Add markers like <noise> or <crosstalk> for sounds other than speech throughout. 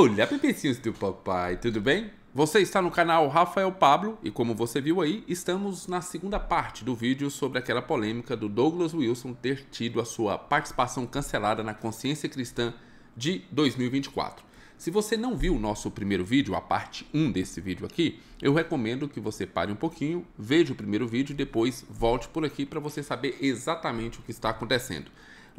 Olá, bebezinhos do papai, tudo bem? Você está no canal Rafael Pablo e como você viu aí, estamos na segunda parte do vídeo sobre aquela polêmica do Douglas Wilson ter tido a sua participação cancelada na Consciência Cristã de 2024. Se você não viu o nosso primeiro vídeo, a parte 1 desse vídeo aqui, eu recomendo que você pare um pouquinho, veja o primeiro vídeo e depois volte por aqui para você saber exatamente o que está acontecendo.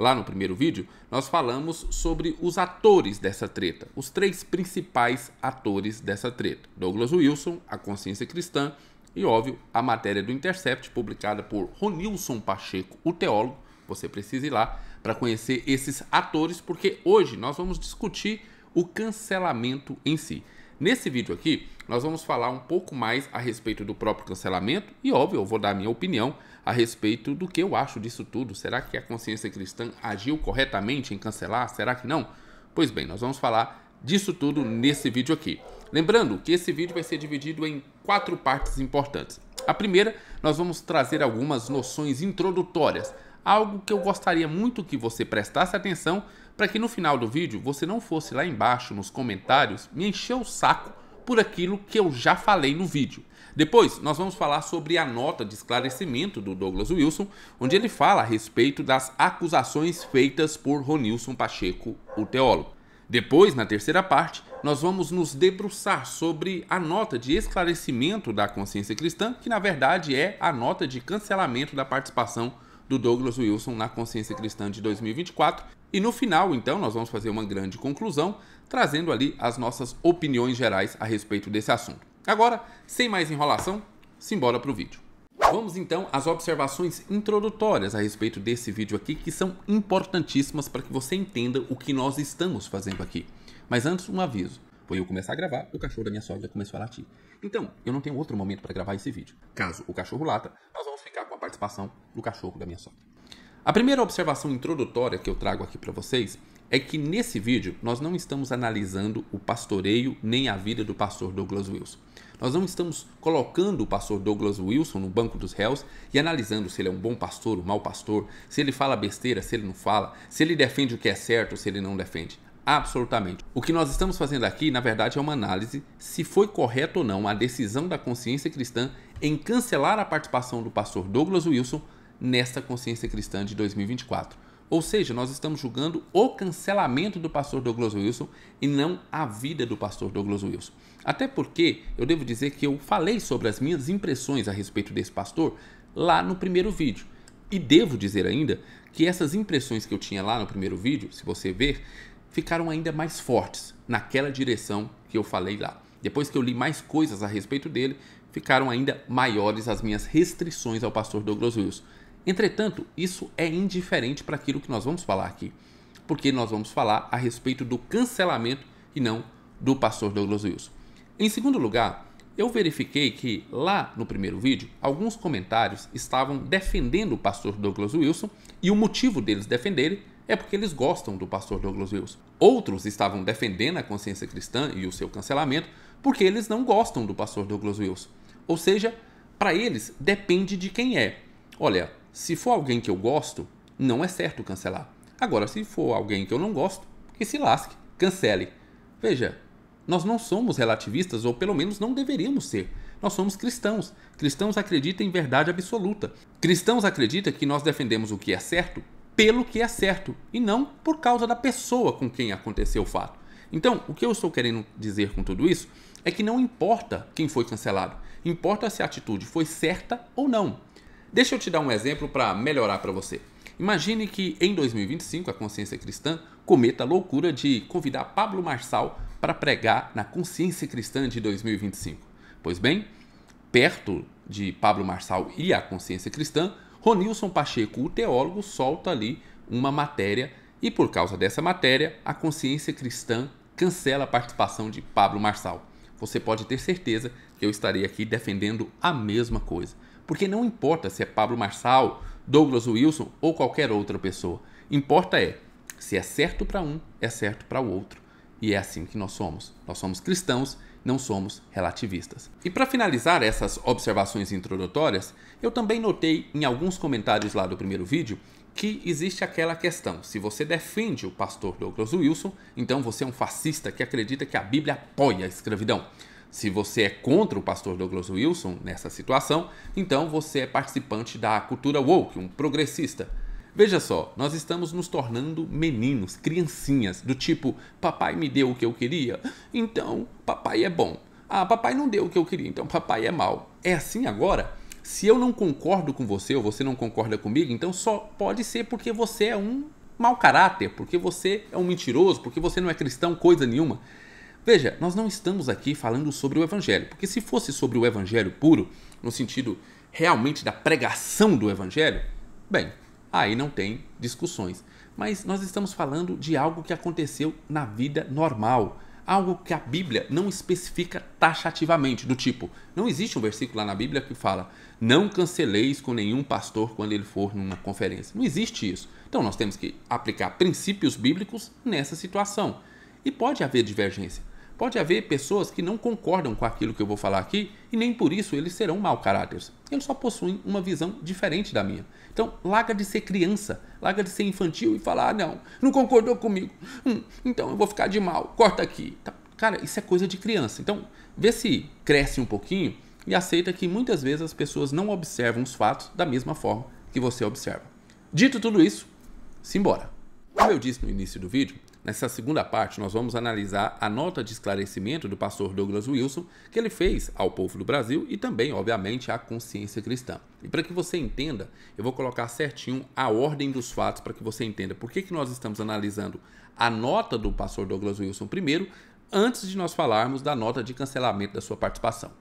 Lá no primeiro vídeo, nós falamos sobre os atores dessa treta, os três principais atores dessa treta: Douglas Wilson, a consciência cristã e, óbvio, a matéria do Intercept, publicada por Ronilson Pacheco, o teólogo. Você precisa ir lá para conhecer esses atores, porque hoje nós vamos discutir o cancelamento em si. Nesse vídeo aqui, nós vamos falar um pouco mais a respeito do próprio cancelamento e, óbvio, eu vou dar a minha opinião a respeito do que eu acho disso tudo. Será que a consciência cristã agiu corretamente em cancelar? Será que não? Pois bem, nós vamos falar disso tudo nesse vídeo aqui. Lembrando que esse vídeo vai ser dividido em quatro partes importantes. A primeira, nós vamos trazer algumas noções introdutórias, algo que eu gostaria muito que você prestasse atenção para que no final do vídeo você não fosse lá embaixo nos comentários me encher o saco por aquilo que eu já falei no vídeo. Depois, nós vamos falar sobre a nota de esclarecimento do Douglas Wilson, onde ele fala a respeito das acusações feitas por Ronilson Pacheco, o teólogo. Depois, na terceira parte, nós vamos nos debruçar sobre a nota de esclarecimento da consciência cristã, que na verdade é a nota de cancelamento da participação do Douglas Wilson na consciência cristã de 2024, e no final, então, nós vamos fazer uma grande conclusão, trazendo ali as nossas opiniões gerais a respeito desse assunto. Agora, sem mais enrolação, simbora para o vídeo. Vamos então às observações introdutórias a respeito desse vídeo aqui, que são importantíssimas para que você entenda o que nós estamos fazendo aqui. Mas antes, um aviso. Foi eu começar a gravar, o cachorro da minha sogra começou a latir. Então, eu não tenho outro momento para gravar esse vídeo. Caso o cachorro lata, nós vamos ficar com a participação do cachorro da minha sogra. A primeira observação introdutória que eu trago aqui para vocês é que nesse vídeo nós não estamos analisando o pastoreio nem a vida do pastor Douglas Wilson. Nós não estamos colocando o pastor Douglas Wilson no banco dos réus e analisando se ele é um bom pastor, um mau pastor, se ele fala besteira, se ele não fala, se ele defende o que é certo, se ele não defende. Absolutamente. O que nós estamos fazendo aqui, na verdade, é uma análise se foi correta ou não a decisão da consciência cristã em cancelar a participação do pastor Douglas Wilson nesta consciência cristã de 2024. Ou seja, nós estamos julgando o cancelamento do pastor Douglas Wilson e não a vida do pastor Douglas Wilson. Até porque eu devo dizer que eu falei sobre as minhas impressões a respeito desse pastor lá no primeiro vídeo. E devo dizer ainda que essas impressões que eu tinha lá no primeiro vídeo, se você ver, ficaram ainda mais fortes naquela direção que eu falei lá. Depois que eu li mais coisas a respeito dele, ficaram ainda maiores as minhas restrições ao pastor Douglas Wilson. Entretanto, isso é indiferente para aquilo que nós vamos falar aqui, porque nós vamos falar a respeito do cancelamento e não do pastor Douglas Wilson. Em segundo lugar, eu verifiquei que lá no primeiro vídeo, alguns comentários estavam defendendo o pastor Douglas Wilson e o motivo deles defenderem é porque eles gostam do pastor Douglas Wilson. Outros estavam defendendo a consciência cristã e o seu cancelamento porque eles não gostam do pastor Douglas Wilson. Ou seja, para eles depende de quem é. Olha, se for alguém que eu gosto, não é certo cancelar. Agora, se for alguém que eu não gosto, que se lasque, cancele. Veja, nós não somos relativistas, ou pelo menos não deveríamos ser. Nós somos cristãos. Cristãos acreditam em verdade absoluta. Cristãos acreditam que nós defendemos o que é certo pelo que é certo e não por causa da pessoa com quem aconteceu o fato. Então, o que eu estou querendo dizer com tudo isso é que não importa quem foi cancelado, importa se a atitude foi certa ou não. Deixa eu te dar um exemplo para melhorar para você. Imagine que em 2025 a consciência cristã cometa a loucura de convidar Pablo Marçal para pregar na consciência cristã de 2025. Pois bem, perto de Pablo Marçal e a consciência cristã, Ronilson Pacheco, o teólogo, solta ali uma matéria e por causa dessa matéria, a consciência cristã cancela a participação de Pablo Marçal. Você pode ter certeza que eu estarei aqui defendendo a mesma coisa. Porque não importa se é Pablo Marçal, Douglas Wilson ou qualquer outra pessoa. Importa é, se é certo para um, é certo para o outro. E é assim que nós somos. Nós somos cristãos, não somos relativistas. E para finalizar essas observações introdutórias, eu também notei em alguns comentários lá do primeiro vídeo que existe aquela questão: se você defende o pastor Douglas Wilson, então você é um fascista que acredita que a Bíblia apoia a escravidão. Se você é contra o pastor Douglas Wilson nessa situação, então você é participante da cultura woke, um progressista. Veja só, nós estamos nos tornando meninos, criancinhas, do tipo: papai me deu o que eu queria, então papai é bom. Ah, papai não deu o que eu queria, então papai é mal. É assim agora? Se eu não concordo com você ou você não concorda comigo, então só pode ser porque você é um mau caráter, porque você é um mentiroso, porque você não é cristão, coisa nenhuma. Veja, nós não estamos aqui falando sobre o evangelho, porque se fosse sobre o evangelho puro, no sentido realmente da pregação do evangelho, bem, aí não tem discussões. Mas nós estamos falando de algo que aconteceu na vida normal, algo que a Bíblia não especifica taxativamente, do tipo, não existe um versículo lá na Bíblia que fala: "Não canceleis com nenhum pastor quando ele for numa conferência". Não existe isso. Então nós temos que aplicar princípios bíblicos nessa situação. E pode haver divergência. Pode haver pessoas que não concordam com aquilo que eu vou falar aqui e nem por isso eles serão mau caráter. Eles só possuem uma visão diferente da minha. Então, larga de ser criança, larga de ser infantil e falar: ah, não, não concordou comigo, hum, então eu vou ficar de mal, corta aqui. Tá, cara, isso é coisa de criança. Então, vê se cresce um pouquinho e aceita que muitas vezes as pessoas não observam os fatos da mesma forma que você observa. Dito tudo isso, simbora! Como eu disse no início do vídeo, Nessa segunda parte, nós vamos analisar a nota de esclarecimento do pastor Douglas Wilson que ele fez ao povo do Brasil e também, obviamente, à consciência cristã. E para que você entenda, eu vou colocar certinho a ordem dos fatos para que você entenda por que, que nós estamos analisando a nota do pastor Douglas Wilson primeiro, antes de nós falarmos da nota de cancelamento da sua participação.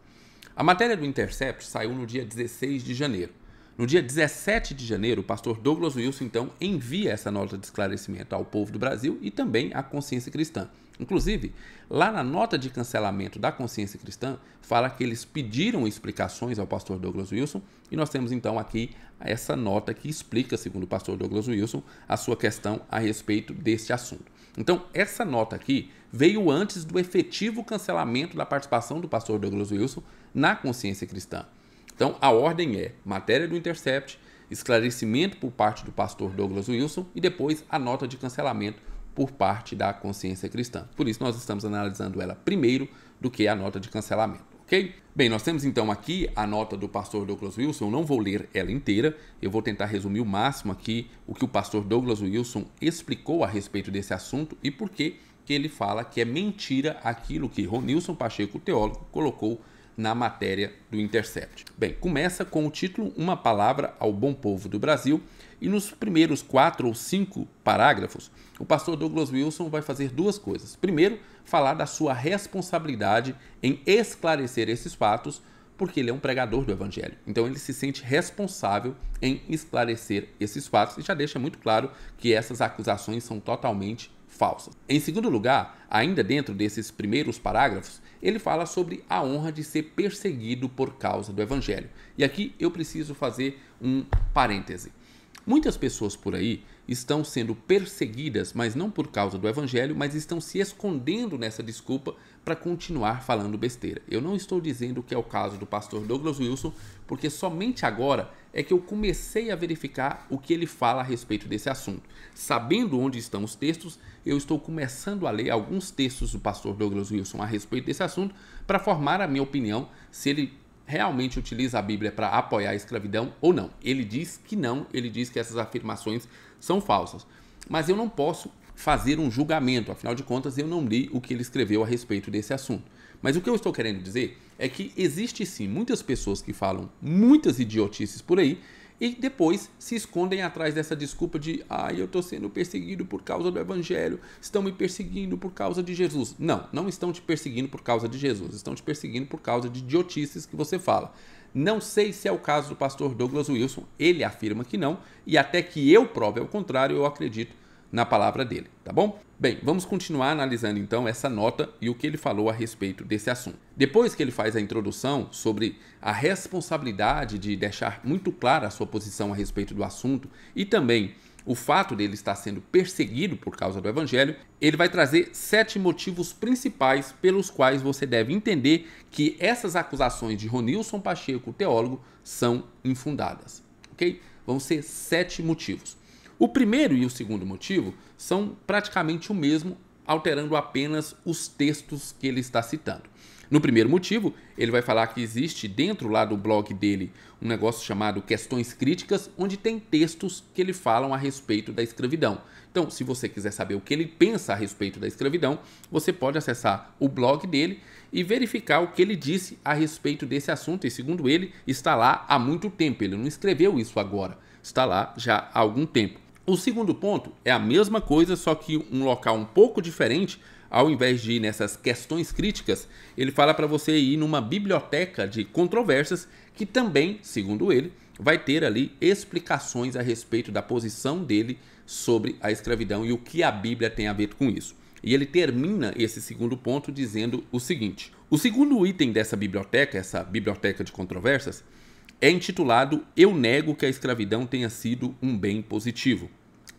A matéria do Intercept saiu no dia 16 de janeiro. No dia 17 de janeiro, o pastor Douglas Wilson então envia essa nota de esclarecimento ao povo do Brasil e também à consciência cristã. Inclusive, lá na nota de cancelamento da consciência cristã, fala que eles pediram explicações ao pastor Douglas Wilson, e nós temos então aqui essa nota que explica, segundo o pastor Douglas Wilson, a sua questão a respeito deste assunto. Então, essa nota aqui veio antes do efetivo cancelamento da participação do pastor Douglas Wilson na consciência cristã. Então, a ordem é matéria do Intercept, esclarecimento por parte do pastor Douglas Wilson e depois a nota de cancelamento por parte da consciência cristã. Por isso, nós estamos analisando ela primeiro do que a nota de cancelamento, ok? Bem, nós temos então aqui a nota do pastor Douglas Wilson, eu não vou ler ela inteira, eu vou tentar resumir o máximo aqui o que o pastor Douglas Wilson explicou a respeito desse assunto e por que ele fala que é mentira aquilo que Ronilson Pacheco, teólogo, colocou na matéria do Intercept. Bem, começa com o título Uma Palavra ao Bom Povo do Brasil e nos primeiros quatro ou cinco parágrafos, o pastor Douglas Wilson vai fazer duas coisas. Primeiro, falar da sua responsabilidade em esclarecer esses fatos, porque ele é um pregador do evangelho. Então ele se sente responsável em esclarecer esses fatos e já deixa muito claro que essas acusações são totalmente falsas. Em segundo lugar, ainda dentro desses primeiros parágrafos, ele fala sobre a honra de ser perseguido por causa do evangelho. E aqui eu preciso fazer um parêntese. Muitas pessoas por aí estão sendo perseguidas, mas não por causa do evangelho, mas estão se escondendo nessa desculpa para continuar falando besteira. Eu não estou dizendo que é o caso do pastor Douglas Wilson, porque somente agora é que eu comecei a verificar o que ele fala a respeito desse assunto. Sabendo onde estão os textos, eu estou começando a ler alguns textos do pastor Douglas Wilson a respeito desse assunto para formar a minha opinião se ele realmente utiliza a Bíblia para apoiar a escravidão ou não. Ele diz que não, ele diz que essas afirmações são falsas. Mas eu não posso fazer um julgamento, afinal de contas eu não li o que ele escreveu a respeito desse assunto. Mas o que eu estou querendo dizer é que existe sim muitas pessoas que falam muitas idiotices por aí e depois se escondem atrás dessa desculpa de ah, eu estou sendo perseguido por causa do evangelho, estão me perseguindo por causa de Jesus. Não, não estão te perseguindo por causa de Jesus, estão te perseguindo por causa de idiotices que você fala. Não sei se é o caso do pastor Douglas Wilson, ele afirma que não, e até que eu prove ao contrário, eu acredito na palavra dele, tá bom? Bem, vamos continuar analisando então essa nota e o que ele falou a respeito desse assunto. Depois que ele faz a introdução sobre a responsabilidade de deixar muito clara a sua posição a respeito do assunto e também o fato dele estar sendo perseguido por causa do evangelho, ele vai trazer sete motivos principais pelos quais você deve entender que essas acusações de Ronilson Pacheco, teólogo, são infundadas. OK? Vão ser sete motivos. O primeiro e o segundo motivo são praticamente o mesmo, alterando apenas os textos que ele está citando. No primeiro motivo, ele vai falar que existe dentro lá do blog dele um negócio chamado Questões Críticas, onde tem textos que ele falam a respeito da escravidão. Então, se você quiser saber o que ele pensa a respeito da escravidão, você pode acessar o blog dele e verificar o que ele disse a respeito desse assunto. E segundo ele, está lá há muito tempo. Ele não escreveu isso agora, está lá já há algum tempo. O segundo ponto é a mesma coisa, só que um local um pouco diferente. Ao invés de ir nessas questões críticas, ele fala para você ir numa biblioteca de controvérsias que também, segundo ele, vai ter ali explicações a respeito da posição dele sobre a escravidão e o que a Bíblia tem a ver com isso. E ele termina esse segundo ponto dizendo o seguinte: o segundo item dessa biblioteca, essa biblioteca de controvérsias, é intitulado Eu Nego que a Escravidão Tenha Sido um Bem Positivo.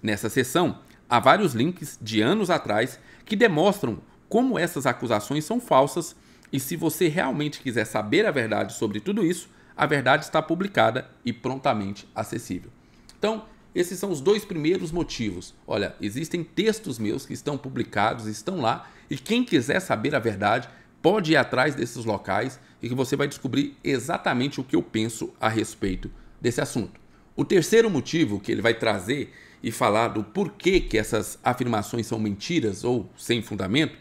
Nessa sessão, há vários links de anos atrás que demonstram como essas acusações são falsas e se você realmente quiser saber a verdade sobre tudo isso, a verdade está publicada e prontamente acessível. Então, esses são os dois primeiros motivos. Olha, existem textos meus que estão publicados, estão lá, e quem quiser saber a verdade, pode ir atrás desses locais e que você vai descobrir exatamente o que eu penso a respeito desse assunto. O terceiro motivo que ele vai trazer e falar do porquê que essas afirmações são mentiras ou sem fundamento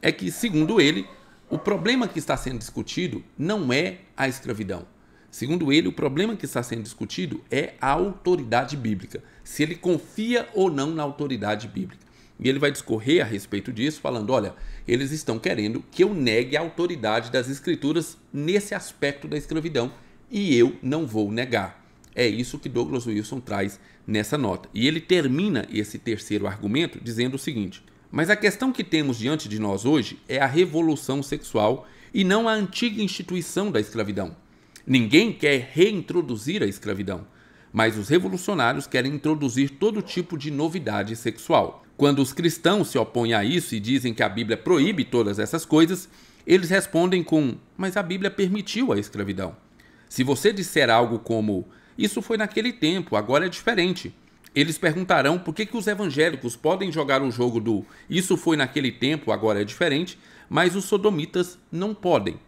é que, segundo ele, o problema que está sendo discutido não é a escravidão. Segundo ele, o problema que está sendo discutido é a autoridade bíblica, se ele confia ou não na autoridade bíblica. E ele vai discorrer a respeito disso, falando: olha, eles estão querendo que eu negue a autoridade das escrituras nesse aspecto da escravidão e eu não vou negar. É isso que Douglas Wilson traz nessa nota. E ele termina esse terceiro argumento dizendo o seguinte: mas a questão que temos diante de nós hoje é a revolução sexual e não a antiga instituição da escravidão. Ninguém quer reintroduzir a escravidão, mas os revolucionários querem introduzir todo tipo de novidade sexual. Quando os cristãos se opõem a isso e dizem que a Bíblia proíbe todas essas coisas, eles respondem com: Mas a Bíblia permitiu a escravidão. Se você disser algo como: Isso foi naquele tempo, agora é diferente. Eles perguntarão por que, que os evangélicos podem jogar o jogo do isso foi naquele tempo, agora é diferente, mas os sodomitas não podem.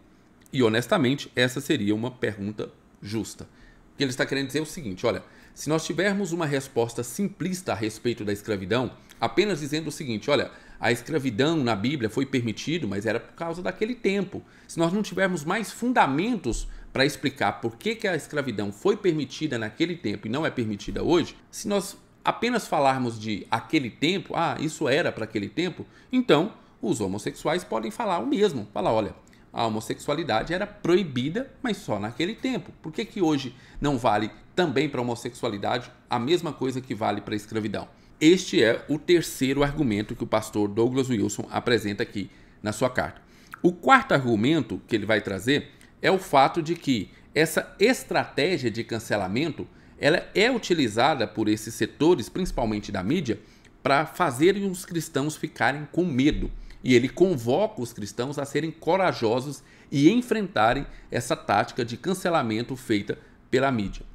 E honestamente, essa seria uma pergunta justa. O que ele está querendo dizer é o seguinte: olha, se nós tivermos uma resposta simplista a respeito da escravidão, apenas dizendo o seguinte: olha, a escravidão na Bíblia foi permitido, mas era por causa daquele tempo. Se nós não tivermos mais fundamentos para explicar por que, que a escravidão foi permitida naquele tempo e não é permitida hoje, se nós apenas falarmos de aquele tempo, ah, isso era para aquele tempo, então os homossexuais podem falar o mesmo. Falar, olha, a homossexualidade era proibida, mas só naquele tempo. Por que, que hoje não vale também para a homossexualidade a mesma coisa que vale para a escravidão? Este é o terceiro argumento que o pastor Douglas Wilson apresenta aqui na sua carta. O quarto argumento que ele vai trazer é o fato de que essa estratégia de cancelamento ela é utilizada por esses setores, principalmente da mídia, para fazerem os cristãos ficarem com medo. E ele convoca os cristãos a serem corajosos e enfrentarem essa tática de cancelamento feita pela mídia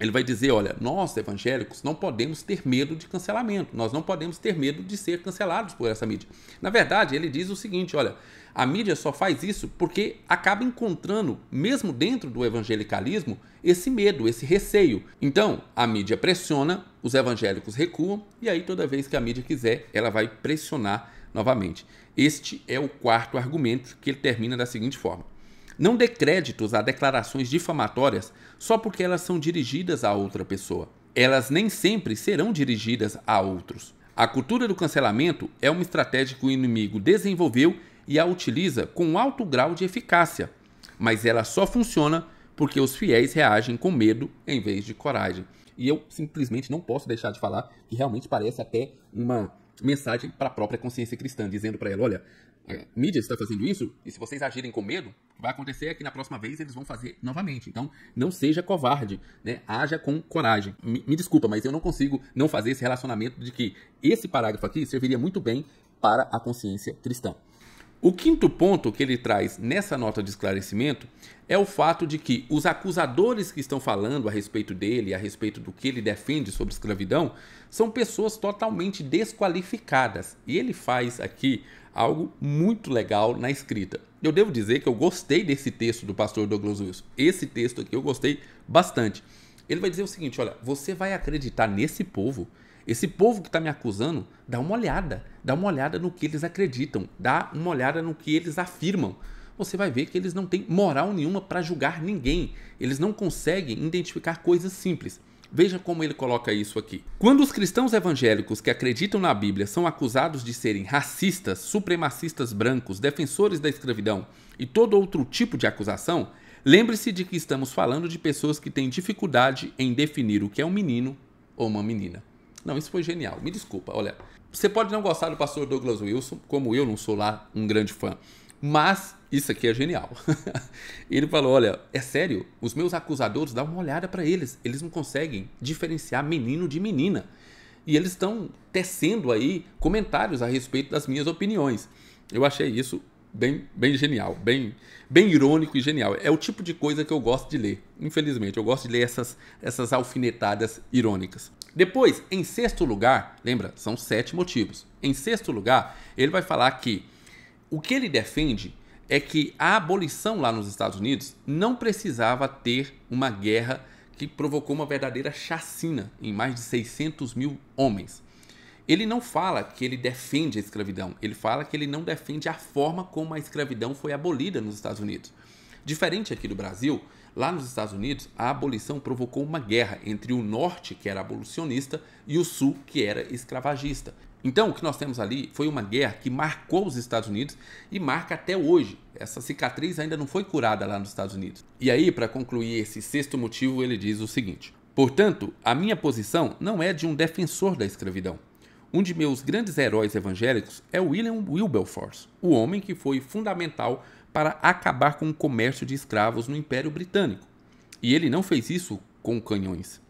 ele vai dizer: olha, nós evangélicos não podemos ter medo de cancelamento, nós não podemos ter medo de ser cancelados por essa mídia. Na verdade, ele diz o seguinte: olha, a mídia só faz isso porque acaba encontrando, mesmo dentro do evangelicalismo, esse medo, esse receio. Então, a mídia pressiona, os evangélicos recuam, e aí toda vez que a mídia quiser, ela vai pressionar novamente. Este é o quarto argumento que ele termina da seguinte forma. Não dê créditos a declarações difamatórias só porque elas são dirigidas a outra pessoa. Elas nem sempre serão dirigidas a outros. A cultura do cancelamento é uma estratégia que o inimigo desenvolveu e a utiliza com alto grau de eficácia, mas ela só funciona porque os fiéis reagem com medo em vez de coragem. E eu simplesmente não posso deixar de falar que realmente parece até uma mensagem para a própria consciência cristã, dizendo para ela: olha, a é, mídia está fazendo isso, e se vocês agirem com medo, vai acontecer é que na próxima vez eles vão fazer novamente. Então, não seja covarde, né? Haja com coragem. Me, me desculpa, mas eu não consigo não fazer esse relacionamento de que esse parágrafo aqui serviria muito bem para a consciência cristã. O quinto ponto que ele traz nessa nota de esclarecimento é o fato de que os acusadores que estão falando a respeito dele, a respeito do que ele defende sobre escravidão, são pessoas totalmente desqualificadas. E ele faz aqui algo muito legal na escrita. Eu devo dizer que eu gostei desse texto do pastor Douglas Wilson. Esse texto aqui eu gostei bastante. Ele vai dizer o seguinte: olha, você vai acreditar nesse povo? Esse povo que está me acusando, dá uma olhada. Dá uma olhada no que eles acreditam. Dá uma olhada no que eles afirmam. Você vai ver que eles não têm moral nenhuma para julgar ninguém. Eles não conseguem identificar coisas simples. Veja como ele coloca isso aqui. Quando os cristãos evangélicos que acreditam na Bíblia são acusados de serem racistas, supremacistas brancos, defensores da escravidão e todo outro tipo de acusação, lembre-se de que estamos falando de pessoas que têm dificuldade em definir o que é um menino ou uma menina. Não, isso foi genial. Me desculpa, olha. Você pode não gostar do pastor Douglas Wilson, como eu não sou lá um grande fã. Mas isso aqui é genial. <laughs> ele falou: olha, é sério, os meus acusadores, dá uma olhada para eles, eles não conseguem diferenciar menino de menina. E eles estão tecendo aí comentários a respeito das minhas opiniões. Eu achei isso bem, bem genial, bem, bem irônico e genial. É o tipo de coisa que eu gosto de ler, infelizmente. Eu gosto de ler essas, essas alfinetadas irônicas. Depois, em sexto lugar, lembra, são sete motivos. Em sexto lugar, ele vai falar que o que ele defende é que a abolição lá nos Estados Unidos não precisava ter uma guerra que provocou uma verdadeira chacina em mais de 600 mil homens. Ele não fala que ele defende a escravidão, ele fala que ele não defende a forma como a escravidão foi abolida nos Estados Unidos. Diferente aqui do Brasil, lá nos Estados Unidos, a abolição provocou uma guerra entre o norte, que era abolicionista, e o sul, que era escravagista. Então, o que nós temos ali foi uma guerra que marcou os Estados Unidos e marca até hoje. Essa cicatriz ainda não foi curada lá nos Estados Unidos. E aí, para concluir esse sexto motivo, ele diz o seguinte: Portanto, a minha posição não é de um defensor da escravidão. Um de meus grandes heróis evangélicos é William Wilberforce, o homem que foi fundamental para acabar com o comércio de escravos no Império Britânico. E ele não fez isso com canhões.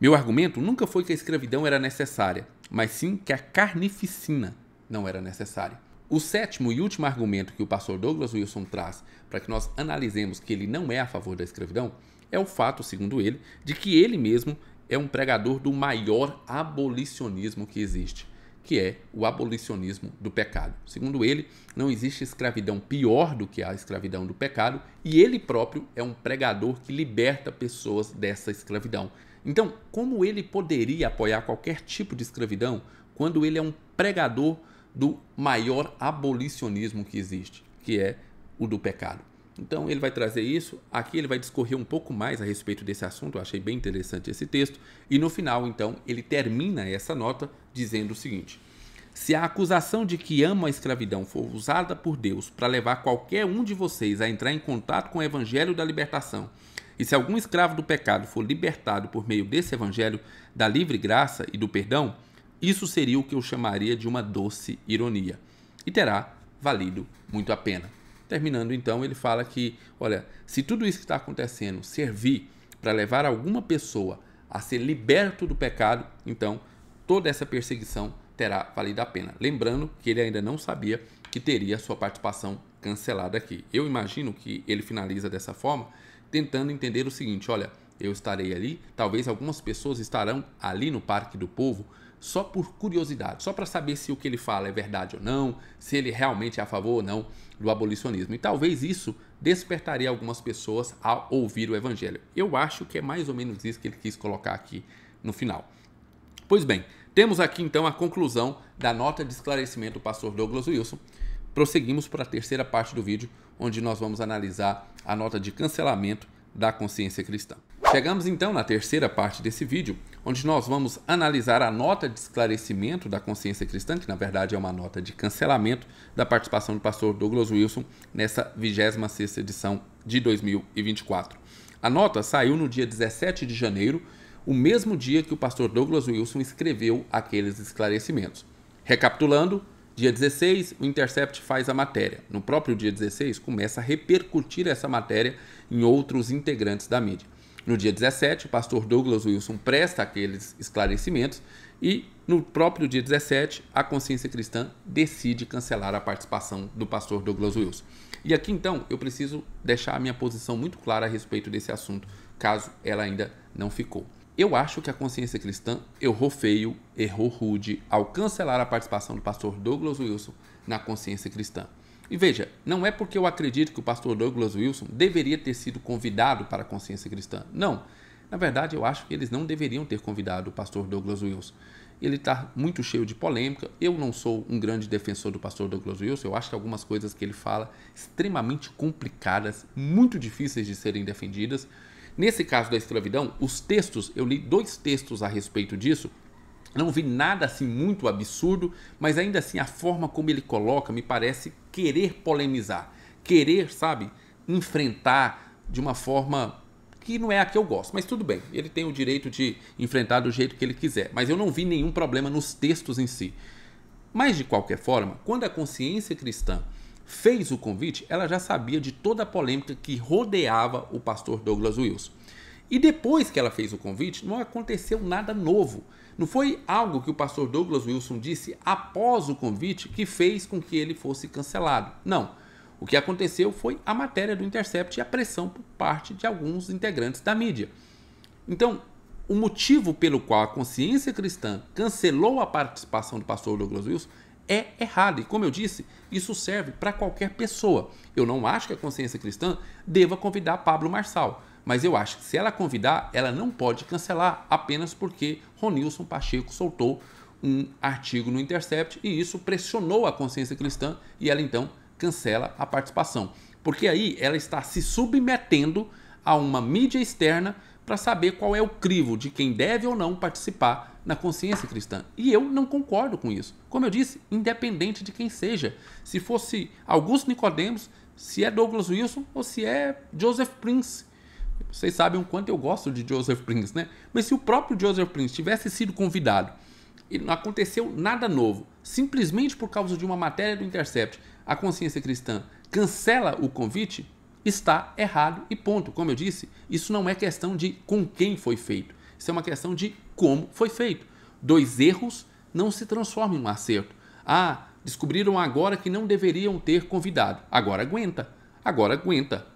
Meu argumento nunca foi que a escravidão era necessária, mas sim que a carnificina não era necessária. O sétimo e último argumento que o pastor Douglas Wilson traz para que nós analisemos que ele não é a favor da escravidão é o fato, segundo ele, de que ele mesmo é um pregador do maior abolicionismo que existe, que é o abolicionismo do pecado. Segundo ele, não existe escravidão pior do que a escravidão do pecado e ele próprio é um pregador que liberta pessoas dessa escravidão. Então, como ele poderia apoiar qualquer tipo de escravidão quando ele é um pregador do maior abolicionismo que existe, que é o do pecado? Então, ele vai trazer isso. Aqui, ele vai discorrer um pouco mais a respeito desse assunto. Eu achei bem interessante esse texto. E no final, então, ele termina essa nota dizendo o seguinte: Se a acusação de que amo a escravidão for usada por Deus para levar qualquer um de vocês a entrar em contato com o evangelho da libertação e se algum escravo do pecado for libertado por meio desse evangelho, da livre graça e do perdão, isso seria o que eu chamaria de uma doce ironia. E terá valido muito a pena. Terminando então, ele fala que, olha, se tudo isso que está acontecendo servir para levar alguma pessoa a ser liberto do pecado, então toda essa perseguição terá valido a pena. Lembrando que ele ainda não sabia que teria sua participação cancelada aqui. Eu imagino que ele finaliza dessa forma, tentando entender o seguinte: olha, eu estarei ali, talvez algumas pessoas estarão ali no Parque do Povo só por curiosidade, só para saber se o que ele fala é verdade ou não, se ele realmente é a favor ou não do abolicionismo. E talvez isso despertaria algumas pessoas a ouvir o evangelho. Eu acho que é mais ou menos isso que ele quis colocar aqui no final. Pois bem, temos aqui então a conclusão da nota de esclarecimento do pastor Douglas Wilson prosseguimos para a terceira parte do vídeo, onde nós vamos analisar a nota de cancelamento da consciência cristã. Chegamos então na terceira parte desse vídeo, onde nós vamos analisar a nota de esclarecimento da consciência cristã, que na verdade é uma nota de cancelamento da participação do pastor Douglas Wilson nessa 26ª edição de 2024. A nota saiu no dia 17 de janeiro, o mesmo dia que o pastor Douglas Wilson escreveu aqueles esclarecimentos. Recapitulando, Dia 16, o Intercept faz a matéria. No próprio dia 16, começa a repercutir essa matéria em outros integrantes da mídia. No dia 17, o pastor Douglas Wilson presta aqueles esclarecimentos e no próprio dia 17, a Consciência Cristã decide cancelar a participação do pastor Douglas Wilson. E aqui então, eu preciso deixar a minha posição muito clara a respeito desse assunto, caso ela ainda não ficou. Eu acho que a consciência cristã errou feio, errou rude ao cancelar a participação do pastor Douglas Wilson na consciência cristã. E veja, não é porque eu acredito que o pastor Douglas Wilson deveria ter sido convidado para a consciência cristã. Não. Na verdade, eu acho que eles não deveriam ter convidado o pastor Douglas Wilson. Ele está muito cheio de polêmica. Eu não sou um grande defensor do pastor Douglas Wilson. Eu acho que algumas coisas que ele fala extremamente complicadas, muito difíceis de serem defendidas. Nesse caso da escravidão, os textos, eu li dois textos a respeito disso, não vi nada assim muito absurdo, mas ainda assim a forma como ele coloca me parece querer polemizar, querer, sabe, enfrentar de uma forma que não é a que eu gosto, mas tudo bem, ele tem o direito de enfrentar do jeito que ele quiser, mas eu não vi nenhum problema nos textos em si. Mas de qualquer forma, quando a consciência cristã fez o convite, ela já sabia de toda a polêmica que rodeava o pastor Douglas Wilson. E depois que ela fez o convite, não aconteceu nada novo. Não foi algo que o pastor Douglas Wilson disse após o convite que fez com que ele fosse cancelado. Não. O que aconteceu foi a matéria do Intercept e a pressão por parte de alguns integrantes da mídia. Então, o motivo pelo qual a consciência cristã cancelou a participação do pastor Douglas Wilson é errada. E como eu disse, isso serve para qualquer pessoa. Eu não acho que a consciência cristã deva convidar Pablo Marçal, mas eu acho que se ela convidar, ela não pode cancelar apenas porque Ronilson Pacheco soltou um artigo no Intercept e isso pressionou a consciência cristã e ela então cancela a participação. Porque aí ela está se submetendo a uma mídia externa para saber qual é o crivo de quem deve ou não participar na consciência cristã. E eu não concordo com isso. Como eu disse, independente de quem seja. Se fosse Augusto Nicodemos, se é Douglas Wilson ou se é Joseph Prince. Vocês sabem o quanto eu gosto de Joseph Prince, né? Mas se o próprio Joseph Prince tivesse sido convidado e não aconteceu nada novo, simplesmente por causa de uma matéria do Intercept, a consciência cristã cancela o convite, está errado e ponto. Como eu disse, isso não é questão de com quem foi feito. Isso é uma questão de como foi feito. Dois erros não se transformam em um acerto. Ah, descobriram agora que não deveriam ter convidado. Agora aguenta. Agora aguenta.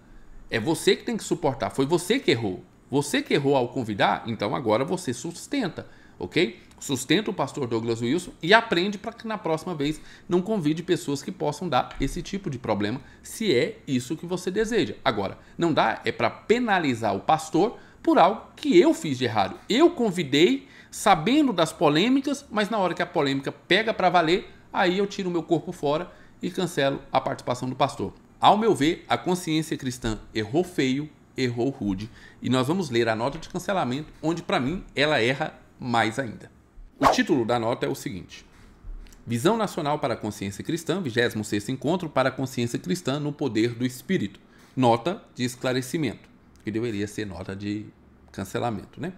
É você que tem que suportar. Foi você que errou. Você que errou ao convidar, então agora você sustenta, ok? Sustenta o pastor Douglas Wilson e aprende para que na próxima vez não convide pessoas que possam dar esse tipo de problema, se é isso que você deseja. Agora, não dá é para penalizar o pastor por algo que eu fiz de errado. Eu convidei sabendo das polêmicas, mas na hora que a polêmica pega para valer, aí eu tiro o meu corpo fora e cancelo a participação do pastor. Ao meu ver, a consciência cristã errou feio, errou rude, e nós vamos ler a nota de cancelamento, onde para mim ela erra mais ainda. O título da nota é o seguinte: Visão Nacional para a Consciência Cristã, 26º Encontro para a Consciência Cristã no Poder do Espírito. Nota de esclarecimento que deveria ser nota de cancelamento, né?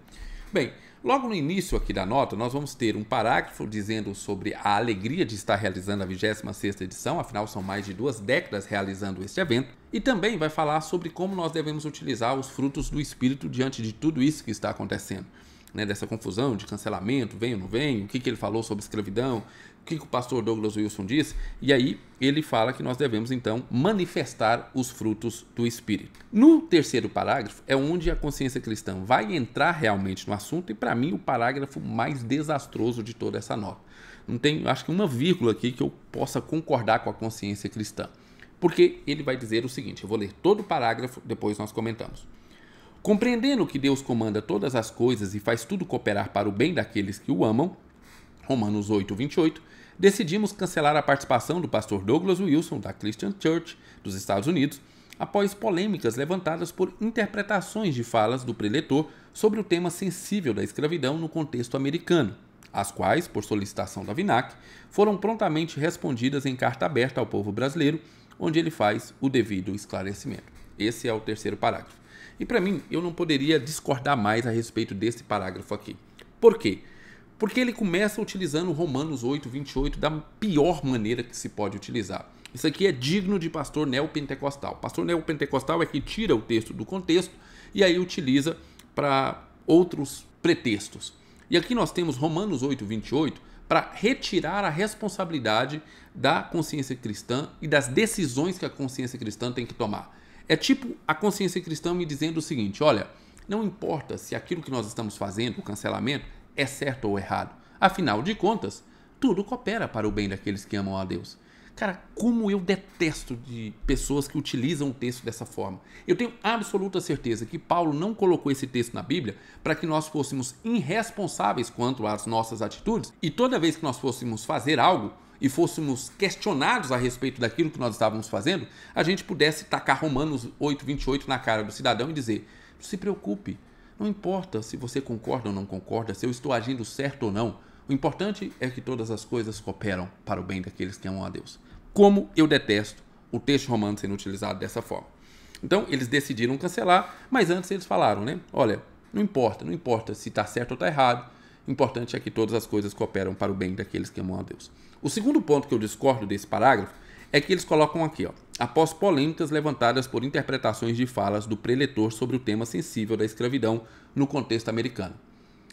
Bem, logo no início aqui da nota, nós vamos ter um parágrafo dizendo sobre a alegria de estar realizando a 26ª edição, afinal são mais de duas décadas realizando este evento, e também vai falar sobre como nós devemos utilizar os frutos do Espírito diante de tudo isso que está acontecendo. Né, dessa confusão de cancelamento, vem ou não vem, o que, que ele falou sobre escravidão, o que o pastor Douglas Wilson diz, e aí ele fala que nós devemos então manifestar os frutos do Espírito. No terceiro parágrafo é onde a consciência cristã vai entrar realmente no assunto, e para mim o parágrafo mais desastroso de toda essa nota. Não tem, acho que uma vírgula aqui que eu possa concordar com a consciência cristã. Porque ele vai dizer o seguinte: eu vou ler todo o parágrafo, depois nós comentamos. Compreendendo que Deus comanda todas as coisas e faz tudo cooperar para o bem daqueles que o amam, Romanos 8, 28, decidimos cancelar a participação do pastor Douglas Wilson, da Christian Church, dos Estados Unidos, após polêmicas levantadas por interpretações de falas do preletor sobre o tema sensível da escravidão no contexto americano, as quais, por solicitação da VINAC, foram prontamente respondidas em carta aberta ao povo brasileiro, onde ele faz o devido esclarecimento. Esse é o terceiro parágrafo. E para mim, eu não poderia discordar mais a respeito desse parágrafo aqui. Por quê? Porque ele começa utilizando Romanos 8, 28 da pior maneira que se pode utilizar. Isso aqui é digno de pastor neopentecostal. Pastor neopentecostal é que tira o texto do contexto e aí utiliza para outros pretextos. E aqui nós temos Romanos 8, 28 para retirar a responsabilidade da consciência cristã e das decisões que a consciência cristã tem que tomar. É tipo a consciência cristã me dizendo o seguinte: olha, não importa se aquilo que nós estamos fazendo, o cancelamento, é certo ou errado. Afinal de contas, tudo coopera para o bem daqueles que amam a Deus. Cara, como eu detesto de pessoas que utilizam o texto dessa forma. Eu tenho absoluta certeza que Paulo não colocou esse texto na Bíblia para que nós fôssemos irresponsáveis quanto às nossas atitudes e toda vez que nós fôssemos fazer algo e fôssemos questionados a respeito daquilo que nós estávamos fazendo, a gente pudesse tacar Romanos 8:28 na cara do cidadão e dizer: "Se preocupe, não importa se você concorda ou não concorda, se eu estou agindo certo ou não. O importante é que todas as coisas cooperam para o bem daqueles que amam a Deus. Como eu detesto o texto romano sendo utilizado dessa forma. Então, eles decidiram cancelar, mas antes eles falaram, né? Olha, não importa, não importa se está certo ou está errado. O importante é que todas as coisas cooperam para o bem daqueles que amam a Deus. O segundo ponto que eu discordo desse parágrafo é que eles colocam aqui, ó. Após polêmicas levantadas por interpretações de falas do preletor sobre o tema sensível da escravidão no contexto americano.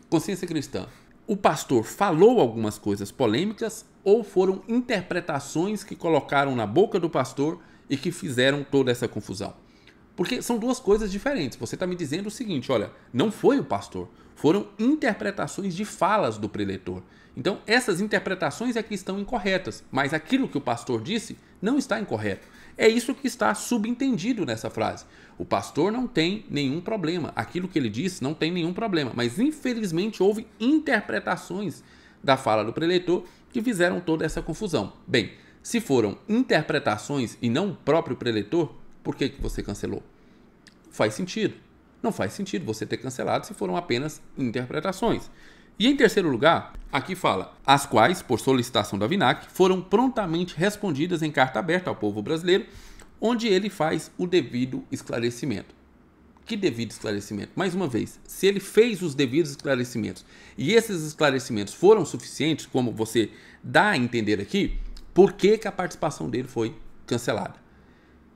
Consciência cristã. O pastor falou algumas coisas polêmicas ou foram interpretações que colocaram na boca do pastor e que fizeram toda essa confusão? Porque são duas coisas diferentes. Você está me dizendo o seguinte: olha, não foi o pastor, foram interpretações de falas do preletor. Então, essas interpretações é que estão incorretas, mas aquilo que o pastor disse não está incorreto. É isso que está subentendido nessa frase. O pastor não tem nenhum problema, aquilo que ele disse não tem nenhum problema, mas infelizmente houve interpretações da fala do preleitor que fizeram toda essa confusão. Bem, se foram interpretações e não o próprio preletor, por que, que você cancelou? faz sentido. Não faz sentido você ter cancelado se foram apenas interpretações. E em terceiro lugar, aqui fala, as quais, por solicitação da VINAC, foram prontamente respondidas em carta aberta ao povo brasileiro, onde ele faz o devido esclarecimento. Que devido esclarecimento? Mais uma vez, se ele fez os devidos esclarecimentos e esses esclarecimentos foram suficientes, como você dá a entender aqui, por que, que a participação dele foi cancelada?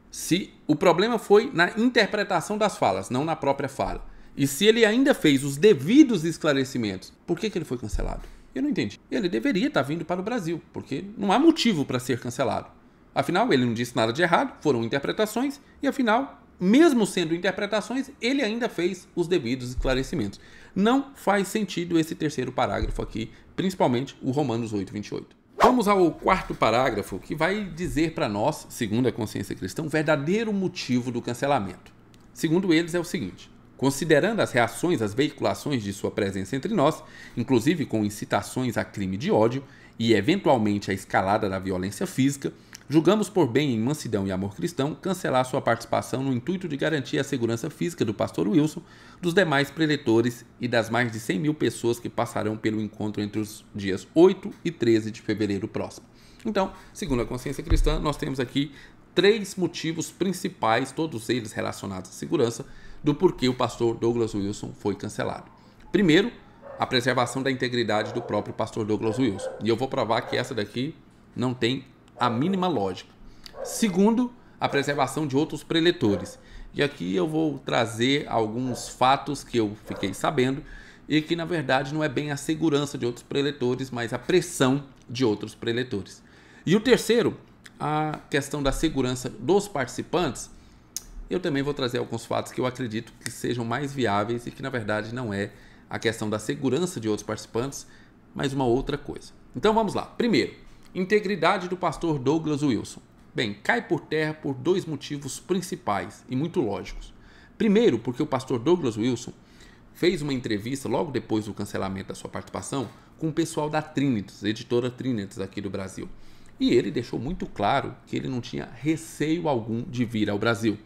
Se o problema foi na interpretação das falas, não na própria fala. E se ele ainda fez os devidos esclarecimentos, por que, que ele foi cancelado? Eu não entendi. Ele deveria estar tá vindo para o Brasil, porque não há motivo para ser cancelado. Afinal, ele não disse nada de errado, foram interpretações, e afinal, mesmo sendo interpretações, ele ainda fez os devidos esclarecimentos. Não faz sentido esse terceiro parágrafo aqui, principalmente o Romanos 28. Vamos ao quarto parágrafo, que vai dizer para nós, segundo a consciência cristã, o verdadeiro motivo do cancelamento. Segundo eles, é o seguinte: Considerando as reações as veiculações de sua presença entre nós, inclusive com incitações a crime de ódio e eventualmente a escalada da violência física, julgamos por bem em mansidão e amor cristão cancelar sua participação no intuito de garantir a segurança física do pastor Wilson, dos demais preletores e das mais de 100 mil pessoas que passarão pelo encontro entre os dias 8 e 13 de fevereiro próximo. Então, segundo a consciência cristã, nós temos aqui três motivos principais, todos eles relacionados à segurança, do porquê o pastor Douglas Wilson foi cancelado. Primeiro, a preservação da integridade do próprio pastor Douglas Wilson. E eu vou provar que essa daqui não tem a mínima lógica. Segundo, a preservação de outros preletores. E aqui eu vou trazer alguns fatos que eu fiquei sabendo e que na verdade não é bem a segurança de outros preletores, mas a pressão de outros preletores. E o terceiro, a questão da segurança dos participantes eu também vou trazer alguns fatos que eu acredito que sejam mais viáveis e que na verdade não é a questão da segurança de outros participantes, mas uma outra coisa. Então vamos lá. Primeiro, integridade do pastor Douglas Wilson. Bem, cai por terra por dois motivos principais e muito lógicos. Primeiro, porque o pastor Douglas Wilson fez uma entrevista logo depois do cancelamento da sua participação com o pessoal da Trinitas, editora Trinitas aqui do Brasil. E ele deixou muito claro que ele não tinha receio algum de vir ao Brasil.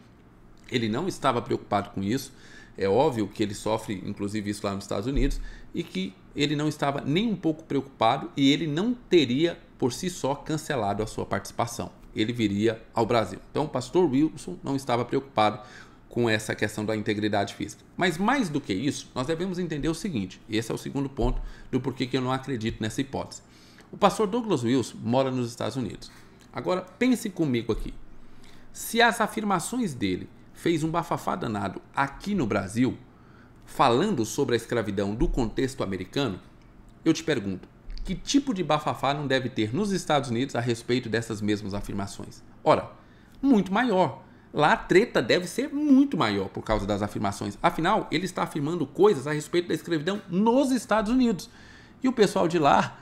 Ele não estava preocupado com isso. É óbvio que ele sofre, inclusive, isso lá nos Estados Unidos, e que ele não estava nem um pouco preocupado e ele não teria, por si só, cancelado a sua participação. Ele viria ao Brasil. Então, o pastor Wilson não estava preocupado com essa questão da integridade física. Mas, mais do que isso, nós devemos entender o seguinte: esse é o segundo ponto do porquê que eu não acredito nessa hipótese. O pastor Douglas Wilson mora nos Estados Unidos. Agora, pense comigo aqui. Se as afirmações dele fez um bafafá danado aqui no Brasil, falando sobre a escravidão do contexto americano, eu te pergunto, que tipo de bafafá não deve ter nos Estados Unidos a respeito dessas mesmas afirmações? Ora, muito maior. Lá a treta deve ser muito maior por causa das afirmações. Afinal, ele está afirmando coisas a respeito da escravidão nos Estados Unidos. E o pessoal de lá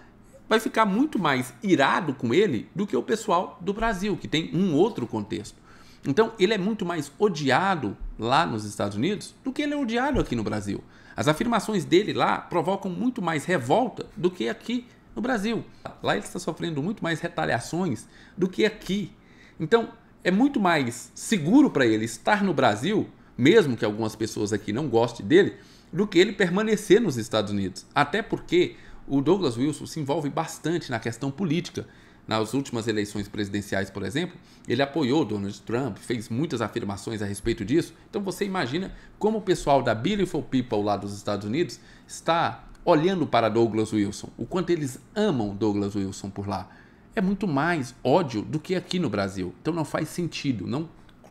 vai ficar muito mais irado com ele do que o pessoal do Brasil, que tem um outro contexto. Então, ele é muito mais odiado lá nos Estados Unidos do que ele é odiado aqui no Brasil. As afirmações dele lá provocam muito mais revolta do que aqui no Brasil. Lá ele está sofrendo muito mais retaliações do que aqui. Então, é muito mais seguro para ele estar no Brasil, mesmo que algumas pessoas aqui não gostem dele, do que ele permanecer nos Estados Unidos. Até porque o Douglas Wilson se envolve bastante na questão política. Nas últimas eleições presidenciais, por exemplo, ele apoiou Donald Trump, fez muitas afirmações a respeito disso. Então você imagina como o pessoal da Beautiful People lá dos Estados Unidos está olhando para Douglas Wilson, o quanto eles amam Douglas Wilson por lá. É muito mais ódio do que aqui no Brasil. Então não faz sentido, não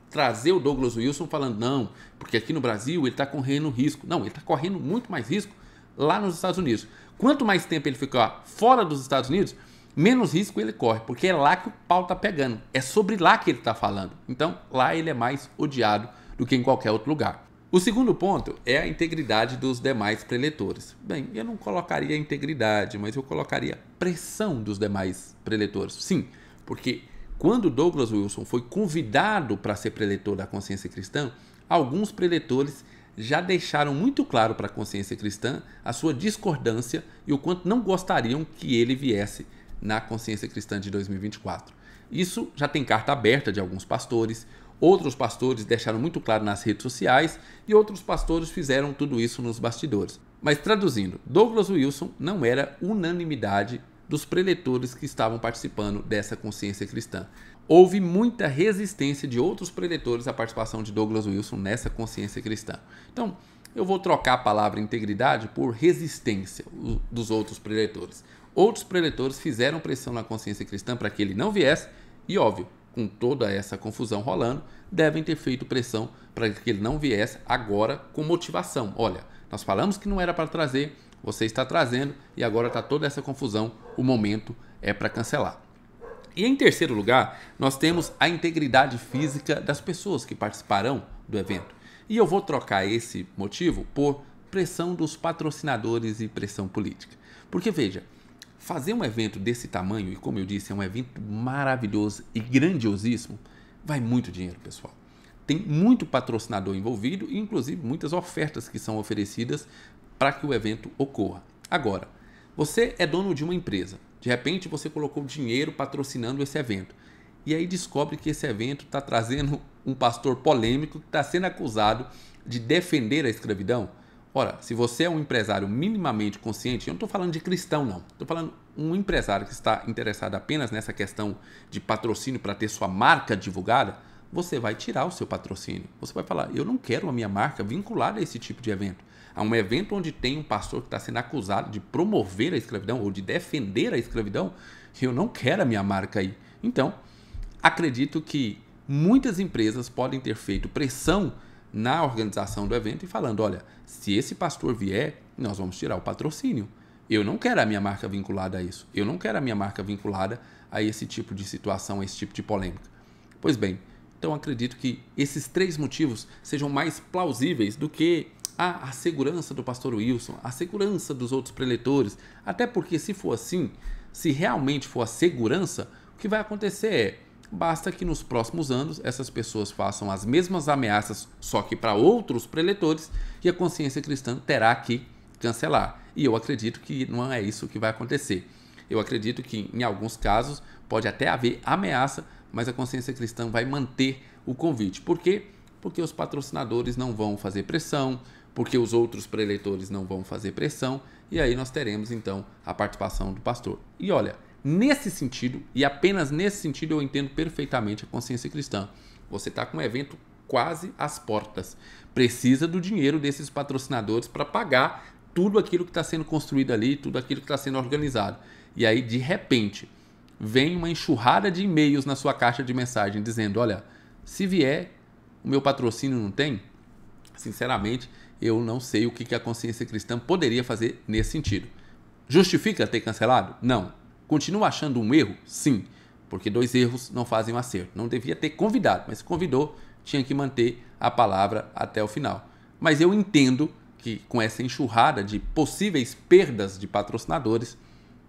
trazer o Douglas Wilson falando não, porque aqui no Brasil ele está correndo risco. Não, ele está correndo muito mais risco lá nos Estados Unidos. Quanto mais tempo ele ficar fora dos Estados Unidos, menos risco ele corre, porque é lá que o pau tá pegando, é sobre lá que ele tá falando. Então, lá ele é mais odiado do que em qualquer outro lugar. O segundo ponto é a integridade dos demais preletores. Bem, eu não colocaria integridade, mas eu colocaria pressão dos demais preletores. Sim, porque quando Douglas Wilson foi convidado para ser preletor da Consciência Cristã, alguns preletores já deixaram muito claro para a Consciência Cristã a sua discordância e o quanto não gostariam que ele viesse na Consciência Cristã de 2024. Isso já tem carta aberta de alguns pastores, outros pastores deixaram muito claro nas redes sociais e outros pastores fizeram tudo isso nos bastidores. Mas traduzindo, Douglas Wilson não era unanimidade dos preletores que estavam participando dessa consciência cristã. Houve muita resistência de outros preletores à participação de Douglas Wilson nessa consciência cristã. Então, eu vou trocar a palavra integridade por resistência dos outros preletores. Outros preletores fizeram pressão na consciência cristã para que ele não viesse, e óbvio, com toda essa confusão rolando, devem ter feito pressão para que ele não viesse agora com motivação. Olha, nós falamos que não era para trazer, você está trazendo e agora está toda essa confusão, o momento é para cancelar. E em terceiro lugar, nós temos a integridade física das pessoas que participarão do evento. E eu vou trocar esse motivo por pressão dos patrocinadores e pressão política. Porque veja, Fazer um evento desse tamanho, e como eu disse, é um evento maravilhoso e grandiosíssimo, vai muito dinheiro, pessoal. Tem muito patrocinador envolvido e, inclusive, muitas ofertas que são oferecidas para que o evento ocorra. Agora, você é dono de uma empresa, de repente você colocou dinheiro patrocinando esse evento, e aí descobre que esse evento está trazendo um pastor polêmico que está sendo acusado de defender a escravidão Ora, se você é um empresário minimamente consciente, eu não estou falando de cristão, não. Estou falando um empresário que está interessado apenas nessa questão de patrocínio para ter sua marca divulgada, você vai tirar o seu patrocínio. Você vai falar: eu não quero a minha marca vinculada a esse tipo de evento. A um evento onde tem um pastor que está sendo acusado de promover a escravidão ou de defender a escravidão, eu não quero a minha marca aí. Então, acredito que muitas empresas podem ter feito pressão na organização do evento e falando: olha, se esse pastor vier, nós vamos tirar o patrocínio. Eu não quero a minha marca vinculada a isso. Eu não quero a minha marca vinculada a esse tipo de situação, a esse tipo de polêmica. Pois bem, então acredito que esses três motivos sejam mais plausíveis do que a, ah, a segurança do pastor Wilson, a segurança dos outros preletores. Até porque, se for assim, se realmente for a segurança, o que vai acontecer é Basta que nos próximos anos essas pessoas façam as mesmas ameaças, só que para outros preletores, e a consciência cristã terá que cancelar. E eu acredito que não é isso que vai acontecer. Eu acredito que em alguns casos pode até haver ameaça, mas a consciência cristã vai manter o convite. Por quê? Porque os patrocinadores não vão fazer pressão, porque os outros preletores não vão fazer pressão, e aí nós teremos então a participação do pastor. E olha, Nesse sentido, e apenas nesse sentido, eu entendo perfeitamente a consciência cristã. Você está com um evento quase às portas. Precisa do dinheiro desses patrocinadores para pagar tudo aquilo que está sendo construído ali, tudo aquilo que está sendo organizado. E aí, de repente, vem uma enxurrada de e-mails na sua caixa de mensagem dizendo: olha, se vier, o meu patrocínio não tem? Sinceramente, eu não sei o que a consciência cristã poderia fazer nesse sentido. Justifica ter cancelado? Não Continua achando um erro? Sim, porque dois erros não fazem um acerto. Não devia ter convidado, mas se convidou, tinha que manter a palavra até o final. Mas eu entendo que com essa enxurrada de possíveis perdas de patrocinadores,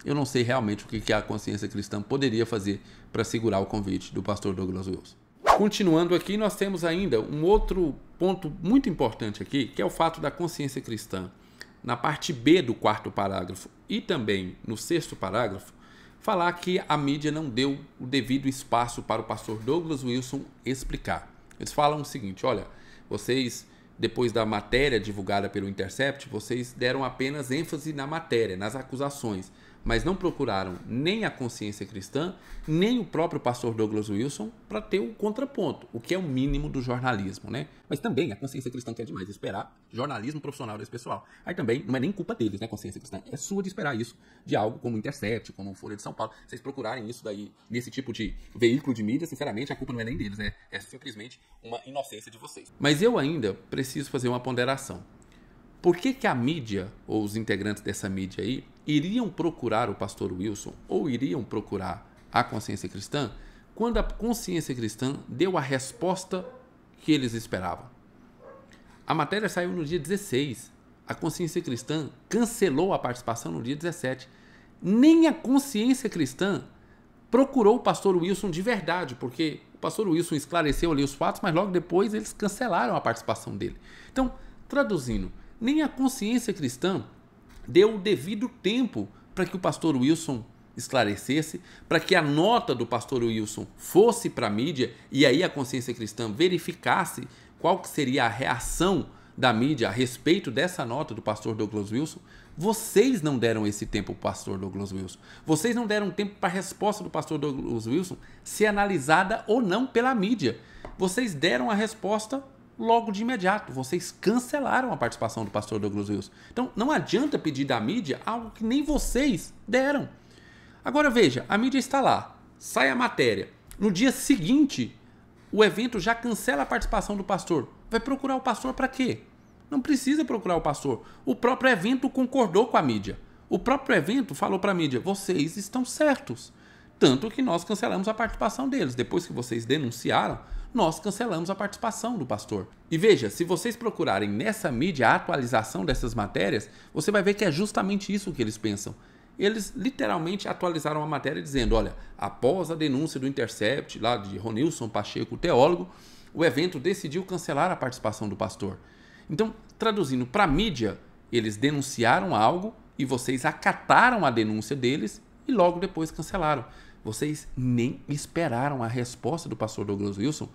eu não sei realmente o que a consciência cristã poderia fazer para segurar o convite do pastor Douglas Wilson. Continuando aqui, nós temos ainda um outro ponto muito importante aqui, que é o fato da consciência cristã. Na parte B do quarto parágrafo e também no sexto parágrafo, falar que a mídia não deu o devido espaço para o pastor Douglas Wilson explicar. Eles falam o seguinte: olha, vocês, depois da matéria divulgada pelo Intercept, vocês deram apenas ênfase na matéria, nas acusações mas não procuraram nem a consciência cristã, nem o próprio pastor Douglas Wilson para ter o um contraponto, o que é o mínimo do jornalismo, né? Mas também a consciência cristã quer demais esperar jornalismo profissional desse pessoal. Aí também não é nem culpa deles, né, consciência cristã, é sua de esperar isso de algo como Intercept, como Folha de São Paulo. Vocês procurarem isso daí nesse tipo de veículo de mídia, sinceramente, a culpa não é nem deles, né? É simplesmente uma inocência de vocês. Mas eu ainda preciso fazer uma ponderação. Por que, que a mídia, ou os integrantes dessa mídia aí, iriam procurar o pastor Wilson ou iriam procurar a consciência cristã quando a consciência cristã deu a resposta que eles esperavam? A matéria saiu no dia 16. A consciência cristã cancelou a participação no dia 17. Nem a consciência cristã procurou o pastor Wilson de verdade, porque o pastor Wilson esclareceu ali os fatos, mas logo depois eles cancelaram a participação dele. Então, traduzindo, nem a consciência cristã deu o devido tempo para que o pastor Wilson esclarecesse, para que a nota do pastor Wilson fosse para a mídia e aí a consciência cristã verificasse qual seria a reação da mídia a respeito dessa nota do pastor Douglas Wilson, vocês não deram esse tempo para o pastor Douglas Wilson. Vocês não deram tempo para a resposta do pastor Douglas Wilson ser analisada ou não pela mídia. Vocês deram a resposta logo de imediato. Vocês cancelaram a participação do pastor Douglas Wilson. Então não adianta pedir da mídia algo que nem vocês deram. Agora veja, a mídia está lá, sai a matéria. No dia seguinte, o evento já cancela a participação do pastor. Vai procurar o pastor para quê? Não precisa procurar o pastor. O próprio evento concordou com a mídia. O próprio evento falou para a mídia: vocês estão certos. Tanto que nós cancelamos a participação deles. Depois que vocês denunciaram, nós cancelamos a participação do pastor. E veja, se vocês procurarem nessa mídia a atualização dessas matérias, você vai ver que é justamente isso que eles pensam. Eles literalmente atualizaram a matéria dizendo: olha, após a denúncia do Intercept, lá de Ronilson Pacheco, teólogo, o evento decidiu cancelar a participação do pastor. Então, traduzindo para mídia, eles denunciaram algo e vocês acataram a denúncia deles e logo depois cancelaram. Vocês nem esperaram a resposta do pastor Douglas Wilson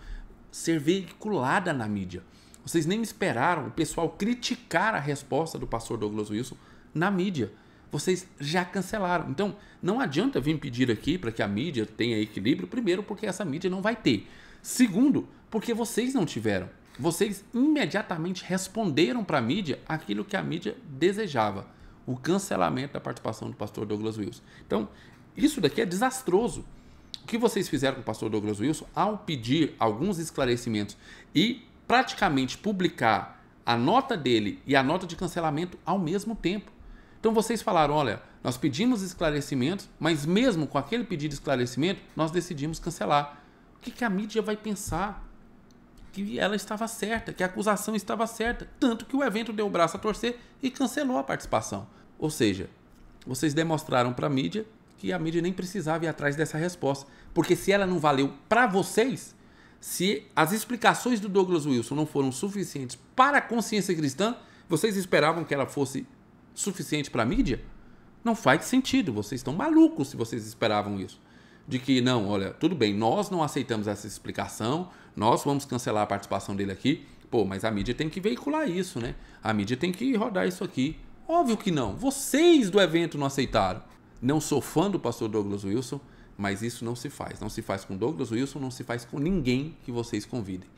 ser veiculada na mídia. Vocês nem esperaram o pessoal criticar a resposta do pastor Douglas Wilson na mídia. Vocês já cancelaram. Então, não adianta vir pedir aqui para que a mídia tenha equilíbrio, primeiro, porque essa mídia não vai ter. Segundo, porque vocês não tiveram. Vocês imediatamente responderam para a mídia aquilo que a mídia desejava: o cancelamento da participação do pastor Douglas Wilson. Então, isso daqui é desastroso. O que vocês fizeram com o pastor Douglas Wilson ao pedir alguns esclarecimentos e praticamente publicar a nota dele e a nota de cancelamento ao mesmo tempo. Então vocês falaram, olha, nós pedimos esclarecimentos, mas mesmo com aquele pedido de esclarecimento, nós decidimos cancelar. O que, que a mídia vai pensar? Que ela estava certa, que a acusação estava certa, tanto que o evento deu o braço a torcer e cancelou a participação. Ou seja, vocês demonstraram para a mídia que a mídia nem precisava ir atrás dessa resposta. Porque se ela não valeu para vocês, se as explicações do Douglas Wilson não foram suficientes para a consciência cristã, vocês esperavam que ela fosse suficiente para a mídia? Não faz sentido, vocês estão malucos se vocês esperavam isso. De que, não, olha, tudo bem, nós não aceitamos essa explicação, nós vamos cancelar a participação dele aqui, pô, mas a mídia tem que veicular isso, né? A mídia tem que rodar isso aqui. Óbvio que não, vocês do evento não aceitaram. Não sou fã do pastor Douglas Wilson, mas isso não se faz. Não se faz com Douglas Wilson, não se faz com ninguém que vocês convidem.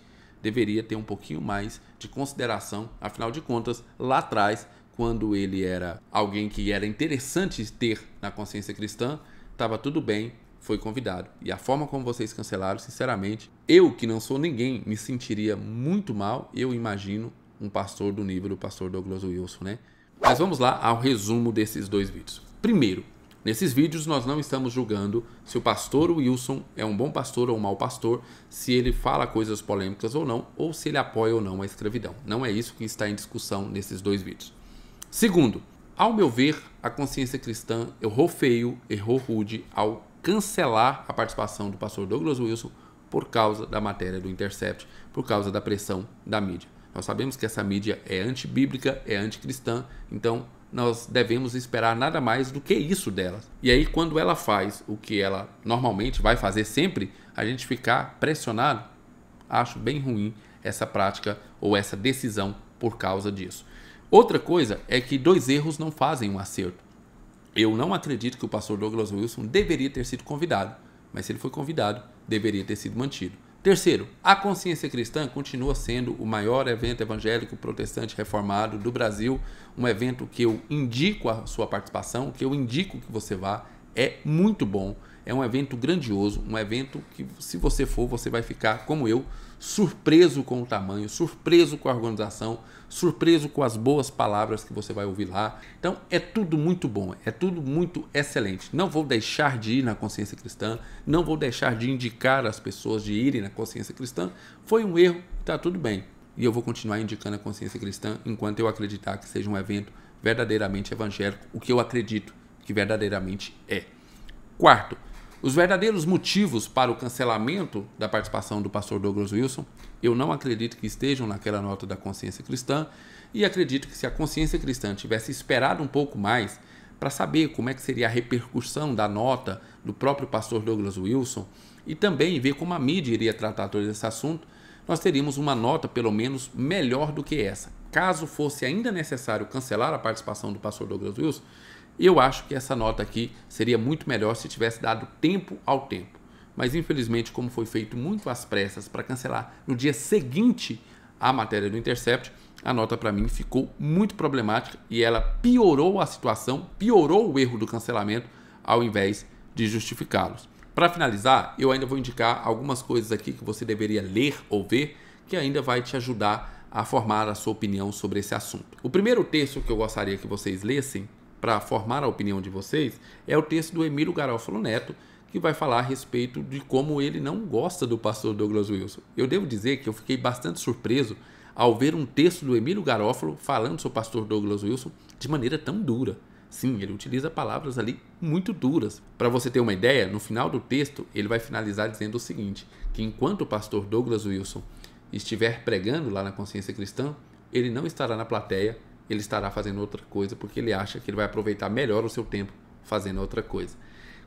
Deveria ter um pouquinho mais de consideração, afinal de contas, lá atrás, quando ele era alguém que era interessante ter na consciência cristã, estava tudo bem, foi convidado. E a forma como vocês cancelaram, sinceramente, eu que não sou ninguém, me sentiria muito mal, eu imagino, um pastor do nível do pastor Douglas Wilson, né? Mas vamos lá ao resumo desses dois vídeos. Primeiro, Nesses vídeos nós não estamos julgando se o pastor Wilson é um bom pastor ou um mau pastor, se ele fala coisas polêmicas ou não, ou se ele apoia ou não a escravidão. Não é isso que está em discussão nesses dois vídeos. Segundo, ao meu ver, a consciência cristã errou feio, errou rude ao cancelar a participação do pastor Douglas Wilson por causa da matéria do Intercept, por causa da pressão da mídia. Nós sabemos que essa mídia é antibíblica, é anticristã, então nós devemos esperar nada mais do que isso dela. E aí, quando ela faz o que ela normalmente vai fazer sempre, a gente ficar pressionado, acho bem ruim essa prática ou essa decisão por causa disso. Outra coisa é que dois erros não fazem um acerto. Eu não acredito que o pastor Douglas Wilson deveria ter sido convidado, mas se ele foi convidado, deveria ter sido mantido. Terceiro, a consciência cristã continua sendo o maior evento evangélico protestante reformado do Brasil, um evento que eu indico a sua participação, que eu indico que você vá, é muito bom. É um evento grandioso, um evento que, se você for, você vai ficar, como eu, surpreso com o tamanho, surpreso com a organização, surpreso com as boas palavras que você vai ouvir lá. Então, é tudo muito bom, é tudo muito excelente. Não vou deixar de ir na Consciência Cristã, não vou deixar de indicar as pessoas de irem na Consciência Cristã. Foi um erro, tá tudo bem. E eu vou continuar indicando a Consciência Cristã enquanto eu acreditar que seja um evento verdadeiramente evangélico, o que eu acredito que verdadeiramente é. Quarto, os verdadeiros motivos para o cancelamento da participação do pastor Douglas Wilson, eu não acredito que estejam naquela nota da consciência cristã e acredito que se a consciência cristã tivesse esperado um pouco mais para saber como é que seria a repercussão da nota do próprio pastor Douglas Wilson e também ver como a mídia iria tratar todo esse assunto, nós teríamos uma nota pelo menos melhor do que essa. Caso fosse ainda necessário cancelar a participação do pastor Douglas Wilson, eu acho que essa nota aqui seria muito melhor se tivesse dado tempo ao tempo. Mas infelizmente, como foi feito muito às pressas para cancelar no dia seguinte a matéria do Intercept, a nota para mim ficou muito problemática e ela piorou a situação, piorou o erro do cancelamento ao invés de justificá-los. Para finalizar, eu ainda vou indicar algumas coisas aqui que você deveria ler ou ver que ainda vai te ajudar a formar a sua opinião sobre esse assunto. O primeiro texto que eu gostaria que vocês lessem para formar a opinião de vocês é o texto do Emílio Garófalo Neto, que vai falar a respeito de como ele não gosta do pastor Douglas Wilson. Eu devo dizer que eu fiquei bastante surpreso ao ver um texto do Emílio Garófalo falando sobre o pastor Douglas Wilson de maneira tão dura. Sim, ele utiliza palavras ali muito duras. Para você ter uma ideia, no final do texto ele vai finalizar dizendo o seguinte: que enquanto o pastor Douglas Wilson estiver pregando lá na consciência cristã, ele não estará na plateia ele estará fazendo outra coisa, porque ele acha que ele vai aproveitar melhor o seu tempo fazendo outra coisa.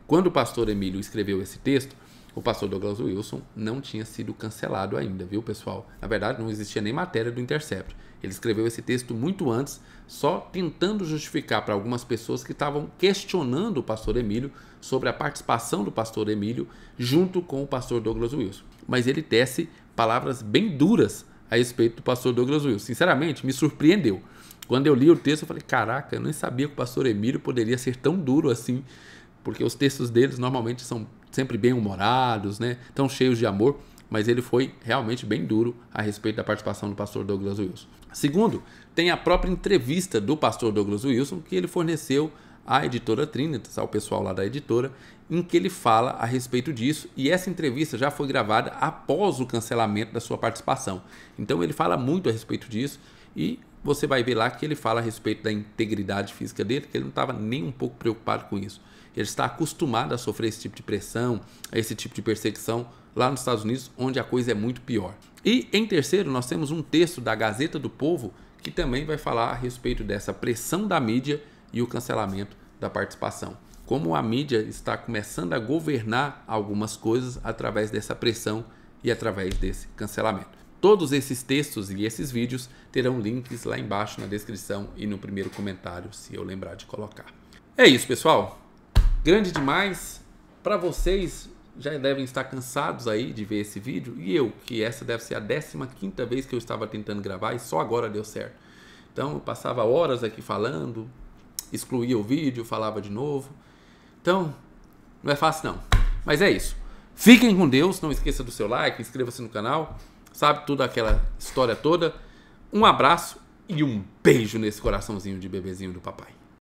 Quando o pastor Emílio escreveu esse texto, o pastor Douglas Wilson não tinha sido cancelado ainda, viu, pessoal? Na verdade, não existia nem matéria do Intercept. Ele escreveu esse texto muito antes, só tentando justificar para algumas pessoas que estavam questionando o pastor Emílio sobre a participação do pastor Emílio junto com o pastor Douglas Wilson. Mas ele tece palavras bem duras a respeito do pastor Douglas Wilson. Sinceramente, me surpreendeu. Quando eu li o texto, eu falei: caraca, eu nem sabia que o pastor Emílio poderia ser tão duro assim, porque os textos deles normalmente são sempre bem-humorados, né? tão cheios de amor, mas ele foi realmente bem duro a respeito da participação do pastor Douglas Wilson. Segundo, tem a própria entrevista do pastor Douglas Wilson que ele forneceu à editora Trinitas, ao pessoal lá da editora, em que ele fala a respeito disso, e essa entrevista já foi gravada após o cancelamento da sua participação. Então ele fala muito a respeito disso e você vai ver lá que ele fala a respeito da integridade física dele, que ele não estava nem um pouco preocupado com isso. Ele está acostumado a sofrer esse tipo de pressão, a esse tipo de perseguição lá nos Estados Unidos, onde a coisa é muito pior. E em terceiro, nós temos um texto da Gazeta do Povo que também vai falar a respeito dessa pressão da mídia e o cancelamento da participação. Como a mídia está começando a governar algumas coisas através dessa pressão e através desse cancelamento. Todos esses textos e esses vídeos terão links lá embaixo na descrição e no primeiro comentário, se eu lembrar de colocar. É isso, pessoal. Grande demais. Para vocês, já devem estar cansados aí de ver esse vídeo. E eu, que essa deve ser a 15ª vez que eu estava tentando gravar e só agora deu certo. Então, eu passava horas aqui falando, excluía o vídeo, falava de novo. Então, não é fácil não. Mas é isso. Fiquem com Deus, não esqueça do seu like, inscreva-se no canal sabe? Toda aquela história toda. Um abraço e um beijo nesse coraçãozinho de bebezinho do papai.